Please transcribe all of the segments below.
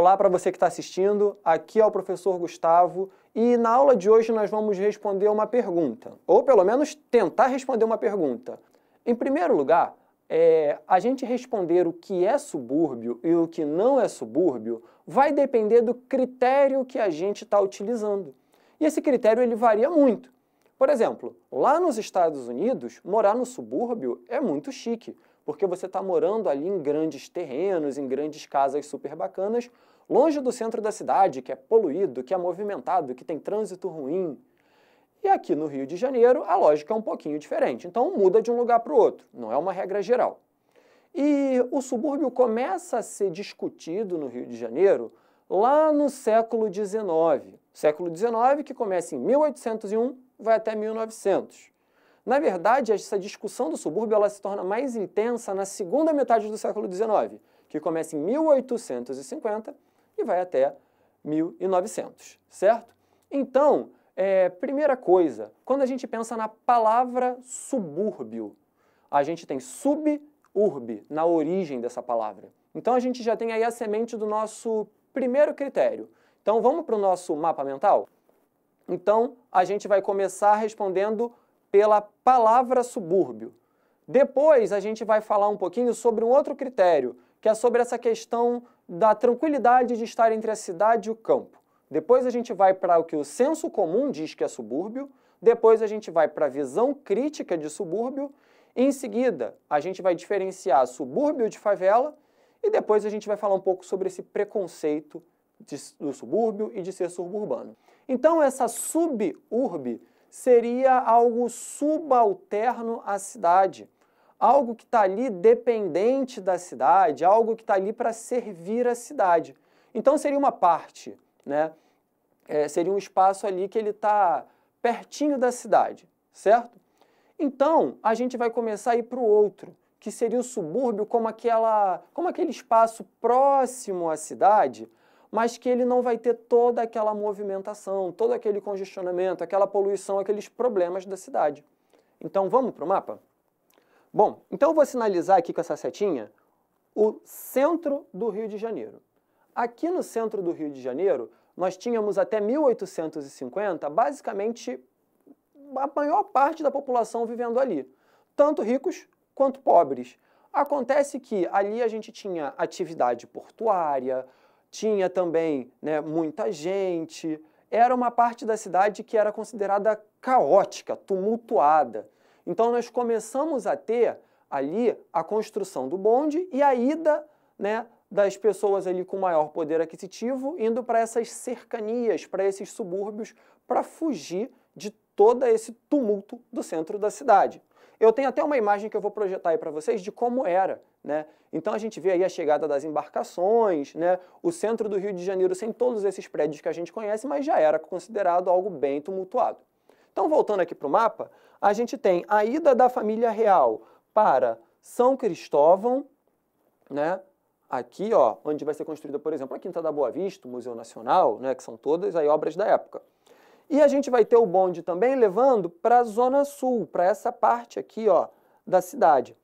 Olá para você que está assistindo, aqui é o professor Gustavo e na aula de hoje nós vamos responder uma pergunta, ou pelo menos tentar responder uma pergunta. Em primeiro lugar, é, a gente responder o que é subúrbio e o que não é subúrbio vai depender do critério que a gente está utilizando. E esse critério ele varia muito. Por exemplo, lá nos Estados Unidos, morar no subúrbio é muito chique, porque você está morando ali em grandes terrenos, em grandes casas super bacanas, longe do centro da cidade, que é poluído, que é movimentado, que tem trânsito ruim. E aqui no Rio de Janeiro a lógica é um pouquinho diferente, então muda de um lugar para o outro, não é uma regra geral. E o subúrbio começa a ser discutido no Rio de Janeiro lá no século XIX. Século XIX que começa em 1801 vai até 1900. Na verdade, essa discussão do subúrbio ela se torna mais intensa na segunda metade do século XIX, que começa em 1850 e vai até 1900, certo? Então, é, primeira coisa, quando a gente pensa na palavra subúrbio, a gente tem suburbe na origem dessa palavra. Então a gente já tem aí a semente do nosso primeiro critério. Então vamos para o nosso mapa mental? Então a gente vai começar respondendo pela palavra subúrbio. Depois a gente vai falar um pouquinho sobre um outro critério, que é sobre essa questão da tranquilidade de estar entre a cidade e o campo. Depois a gente vai para o que o senso comum diz que é subúrbio, depois a gente vai para a visão crítica de subúrbio, em seguida a gente vai diferenciar subúrbio de favela e depois a gente vai falar um pouco sobre esse preconceito de, do subúrbio e de ser suburbano. Então essa suburbe seria algo subalterno à cidade, algo que está ali dependente da cidade, algo que está ali para servir a cidade. Então seria uma parte, né? É, seria um espaço ali que ele está pertinho da cidade, certo? Então a gente vai começar a ir para o outro, que seria o subúrbio como, aquela, como aquele espaço próximo à cidade, mas que ele não vai ter toda aquela movimentação, todo aquele congestionamento, aquela poluição, aqueles problemas da cidade. Então vamos para o mapa? Bom, então eu vou sinalizar aqui com essa setinha o centro do Rio de Janeiro. Aqui no centro do Rio de Janeiro, nós tínhamos até 1850, basicamente, a maior parte da população vivendo ali, tanto ricos quanto pobres. Acontece que ali a gente tinha atividade portuária, tinha também né, muita gente, era uma parte da cidade que era considerada caótica, tumultuada. Então nós começamos a ter ali a construção do bonde e a ida né, das pessoas ali com maior poder aquisitivo indo para essas cercanias, para esses subúrbios, para fugir de todo esse tumulto do centro da cidade. Eu tenho até uma imagem que eu vou projetar aí para vocês de como era. Né? Então a gente vê aí a chegada das embarcações, né? o centro do Rio de Janeiro sem todos esses prédios que a gente conhece, mas já era considerado algo bem tumultuado. Então, voltando aqui para o mapa, a gente tem a ida da família real para São Cristóvão, né? Aqui, ó, onde vai ser construída, por exemplo, a Quinta da Boa Vista, o Museu Nacional, né, que são todas aí obras da época. E a gente vai ter o bonde também levando para a Zona Sul, para essa parte aqui, ó, da cidade.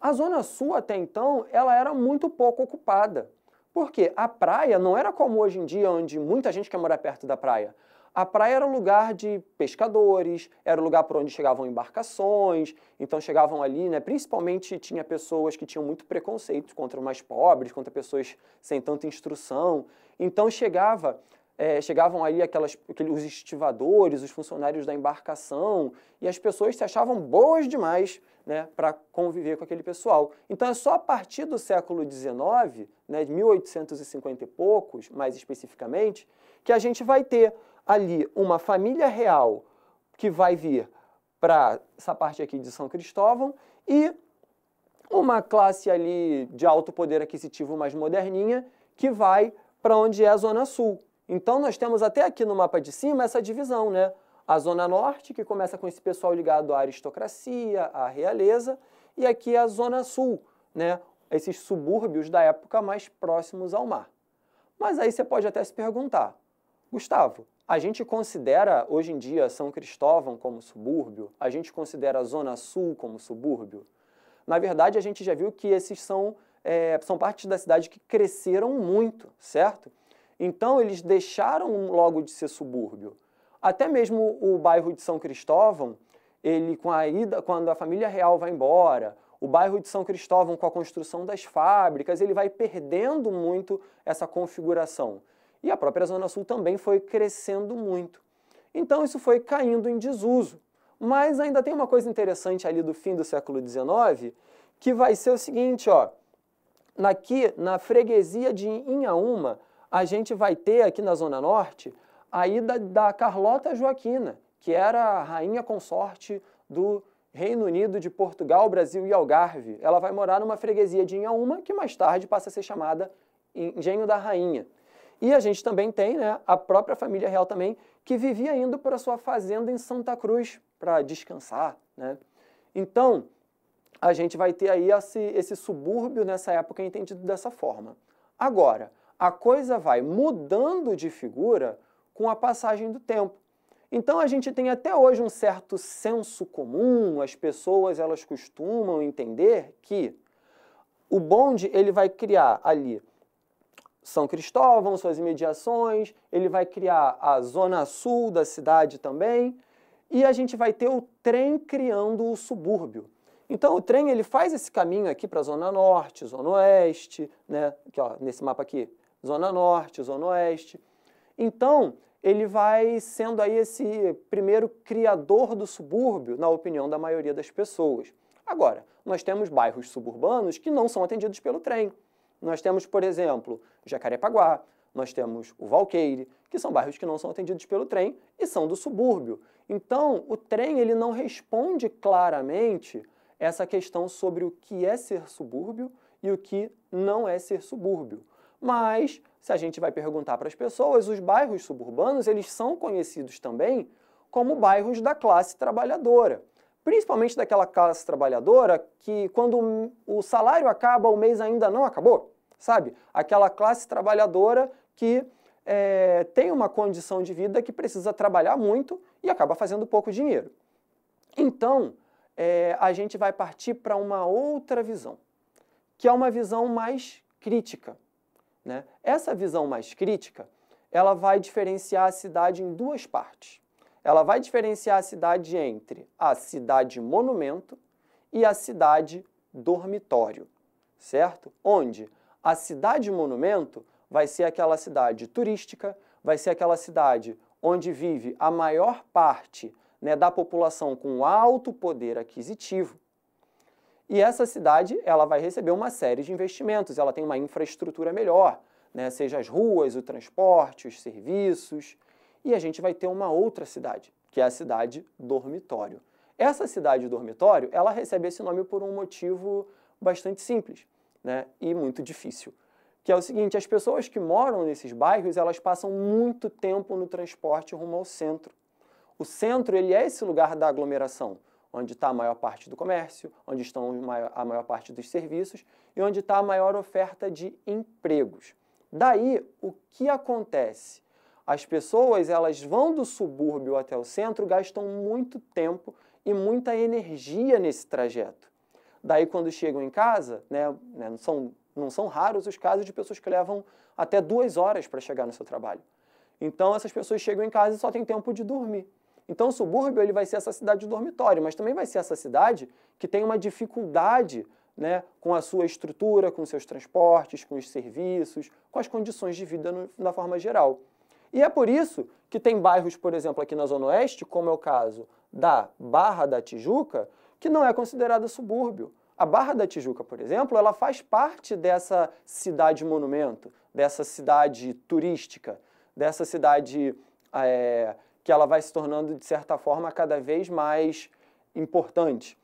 A Zona Sul, até então, ela era muito pouco ocupada. Porque a praia não era como hoje em dia, onde muita gente quer morar perto da praia. A praia era o lugar de pescadores, era o lugar por onde chegavam embarcações, então chegavam ali, né? Principalmente tinha pessoas que tinham muito preconceito contra os mais pobres, contra pessoas sem tanta instrução. Então chegava, é, chegavam ali aquelas, aqueles, os estivadores, os funcionários da embarcação, e as pessoas se achavam boas demais né, para conviver com aquele pessoal. Então é só a partir do século XIX, né, de 1850 e poucos, mais especificamente, que a gente vai ter ali uma família real que vai vir para essa parte aqui de São Cristóvão e uma classe ali de alto poder aquisitivo mais moderninha que vai para onde é a Zona Sul. Então nós temos até aqui no mapa de cima essa divisão, né? A Zona Norte, que começa com esse pessoal ligado à aristocracia, à realeza, e aqui a Zona Sul, né? Esses subúrbios da época mais próximos ao mar. Mas aí você pode até se perguntar, Gustavo, a gente considera hoje em dia São Cristóvão como subúrbio? A gente considera a Zona Sul como subúrbio? Na verdade, a gente já viu que esses são, é, são partes da cidade que cresceram muito, certo? Então, eles deixaram logo de ser subúrbio. Até mesmo o bairro de São Cristóvão, ele com a ida, quando a família real vai embora, o bairro de São Cristóvão com a construção das fábricas, ele vai perdendo muito essa configuração e a própria Zona Sul também foi crescendo muito. Então isso foi caindo em desuso. Mas ainda tem uma coisa interessante ali do fim do século XIX, que vai ser o seguinte, ó, aqui na freguesia de Inhaúma, a gente vai ter aqui na Zona Norte a ida da Carlota Joaquina, que era a rainha consorte do Reino Unido de Portugal, Brasil e Algarve. Ela vai morar numa freguesia de Inhaúma, que mais tarde passa a ser chamada Engenho da Rainha. E a gente também tem né, a própria família real também, que vivia indo para sua fazenda em Santa Cruz para descansar. Né? Então, a gente vai ter aí esse, esse subúrbio nessa época entendido dessa forma. Agora, a coisa vai mudando de figura com a passagem do tempo. Então a gente tem até hoje um certo senso comum, as pessoas elas costumam entender que o bonde ele vai criar ali são Cristóvão, suas imediações, ele vai criar a zona sul da cidade também, e a gente vai ter o trem criando o subúrbio. Então o trem ele faz esse caminho aqui para a zona norte, zona oeste, né? Aqui, ó, nesse mapa aqui, zona norte, zona oeste. Então ele vai sendo aí esse primeiro criador do subúrbio, na opinião da maioria das pessoas. Agora, nós temos bairros suburbanos que não são atendidos pelo trem. Nós temos, por exemplo, Jacarepaguá, nós temos o Valqueire, que são bairros que não são atendidos pelo trem e são do subúrbio. Então, o trem ele não responde claramente essa questão sobre o que é ser subúrbio e o que não é ser subúrbio. Mas, se a gente vai perguntar para as pessoas, os bairros suburbanos, eles são conhecidos também como bairros da classe trabalhadora. Principalmente daquela classe trabalhadora que, quando o salário acaba, o mês ainda não acabou sabe? Aquela classe trabalhadora que é, tem uma condição de vida que precisa trabalhar muito e acaba fazendo pouco dinheiro. Então, é, a gente vai partir para uma outra visão, que é uma visão mais crítica. Né? Essa visão mais crítica, ela vai diferenciar a cidade em duas partes. Ela vai diferenciar a cidade entre a cidade monumento e a cidade dormitório, certo? Onde a cidade-monumento vai ser aquela cidade turística, vai ser aquela cidade onde vive a maior parte né, da população com alto poder aquisitivo. E essa cidade ela vai receber uma série de investimentos, ela tem uma infraestrutura melhor, né, seja as ruas, o transporte, os serviços. E a gente vai ter uma outra cidade, que é a cidade dormitório. Essa cidade dormitório, ela recebe esse nome por um motivo bastante simples né, e muito difícil. Que é o seguinte, as pessoas que moram nesses bairros, elas passam muito tempo no transporte rumo ao centro. O centro, ele é esse lugar da aglomeração, onde está a maior parte do comércio, onde estão a maior parte dos serviços e onde está a maior oferta de empregos. Daí, o que acontece? As pessoas elas vão do subúrbio até o centro, gastam muito tempo e muita energia nesse trajeto. Daí, quando chegam em casa, né, né, são, não são raros os casos de pessoas que levam até duas horas para chegar no seu trabalho. Então, essas pessoas chegam em casa e só tem tempo de dormir. Então, o subúrbio ele vai ser essa cidade de dormitório, mas também vai ser essa cidade que tem uma dificuldade né, com a sua estrutura, com seus transportes, com os serviços, com as condições de vida no, na forma geral. E é por isso que tem bairros, por exemplo, aqui na Zona Oeste, como é o caso da Barra da Tijuca, que não é considerada subúrbio. A Barra da Tijuca, por exemplo, ela faz parte dessa cidade-monumento, dessa cidade turística, dessa cidade é, que ela vai se tornando, de certa forma, cada vez mais importante.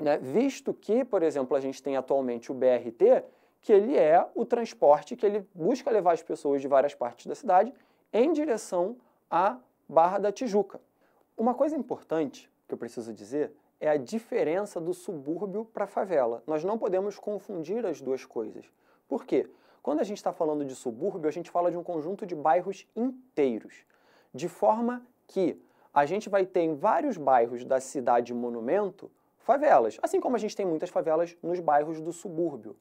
Né? Visto que, por exemplo, a gente tem atualmente o BRT, que ele é o transporte que ele busca levar as pessoas de várias partes da cidade em direção à Barra da Tijuca. Uma coisa importante que eu preciso dizer é a diferença do subúrbio para a favela. Nós não podemos confundir as duas coisas. Por quê? Quando a gente está falando de subúrbio, a gente fala de um conjunto de bairros inteiros, de forma que a gente vai ter em vários bairros da cidade monumento favelas, assim como a gente tem muitas favelas nos bairros do subúrbio.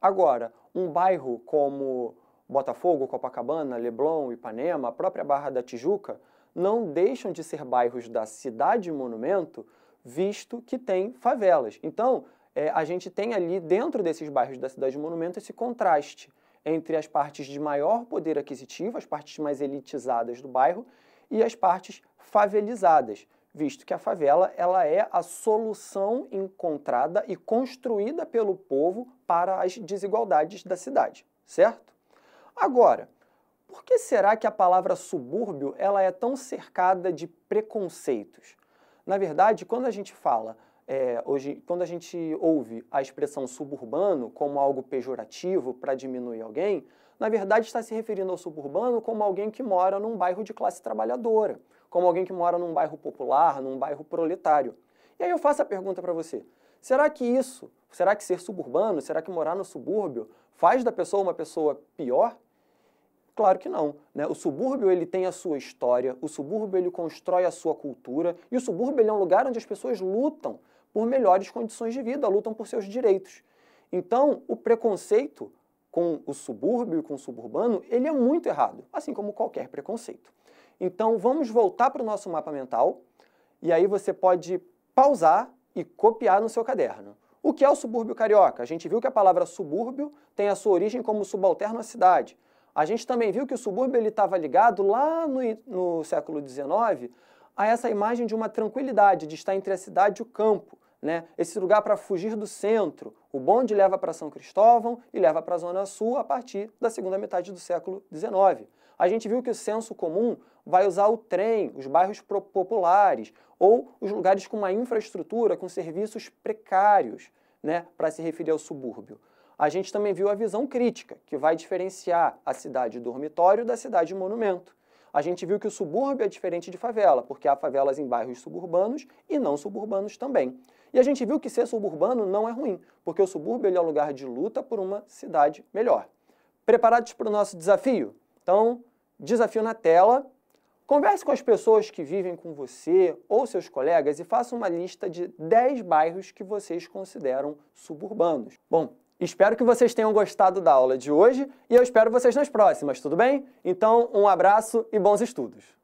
Agora, um bairro como Botafogo, Copacabana, Leblon, Ipanema, a própria Barra da Tijuca, não deixam de ser bairros da cidade monumento visto que tem favelas. Então, é, a gente tem ali, dentro desses bairros da cidade de monumento, esse contraste entre as partes de maior poder aquisitivo, as partes mais elitizadas do bairro, e as partes favelizadas, visto que a favela ela é a solução encontrada e construída pelo povo para as desigualdades da cidade, certo? Agora, por que será que a palavra subúrbio ela é tão cercada de preconceitos? Na verdade, quando a gente fala, é, hoje, quando a gente ouve a expressão suburbano como algo pejorativo para diminuir alguém, na verdade está se referindo ao suburbano como alguém que mora num bairro de classe trabalhadora, como alguém que mora num bairro popular, num bairro proletário. E aí eu faço a pergunta para você: será que isso, será que ser suburbano, será que morar no subúrbio faz da pessoa uma pessoa pior? Claro que não. Né? O subúrbio ele tem a sua história, o subúrbio ele constrói a sua cultura, e o subúrbio ele é um lugar onde as pessoas lutam por melhores condições de vida, lutam por seus direitos. Então, o preconceito com o subúrbio e com o suburbano, ele é muito errado, assim como qualquer preconceito. Então, vamos voltar para o nosso mapa mental, e aí você pode pausar e copiar no seu caderno. O que é o subúrbio carioca? A gente viu que a palavra subúrbio tem a sua origem como subalterno à cidade. A gente também viu que o subúrbio estava ligado lá no, no século XIX a essa imagem de uma tranquilidade, de estar entre a cidade e o campo, né? esse lugar para fugir do centro. O bonde leva para São Cristóvão e leva para a Zona Sul a partir da segunda metade do século XIX. A gente viu que o senso comum vai usar o trem, os bairros populares ou os lugares com uma infraestrutura, com serviços precários né, para se referir ao subúrbio. A gente também viu a visão crítica, que vai diferenciar a cidade dormitório da cidade monumento. A gente viu que o subúrbio é diferente de favela, porque há favelas em bairros suburbanos e não suburbanos também. E a gente viu que ser suburbano não é ruim, porque o subúrbio é um lugar de luta por uma cidade melhor. Preparados para o nosso desafio? Então, desafio na tela. Converse com as pessoas que vivem com você ou seus colegas e faça uma lista de 10 bairros que vocês consideram suburbanos. Bom, Espero que vocês tenham gostado da aula de hoje e eu espero vocês nas próximas, tudo bem? Então, um abraço e bons estudos!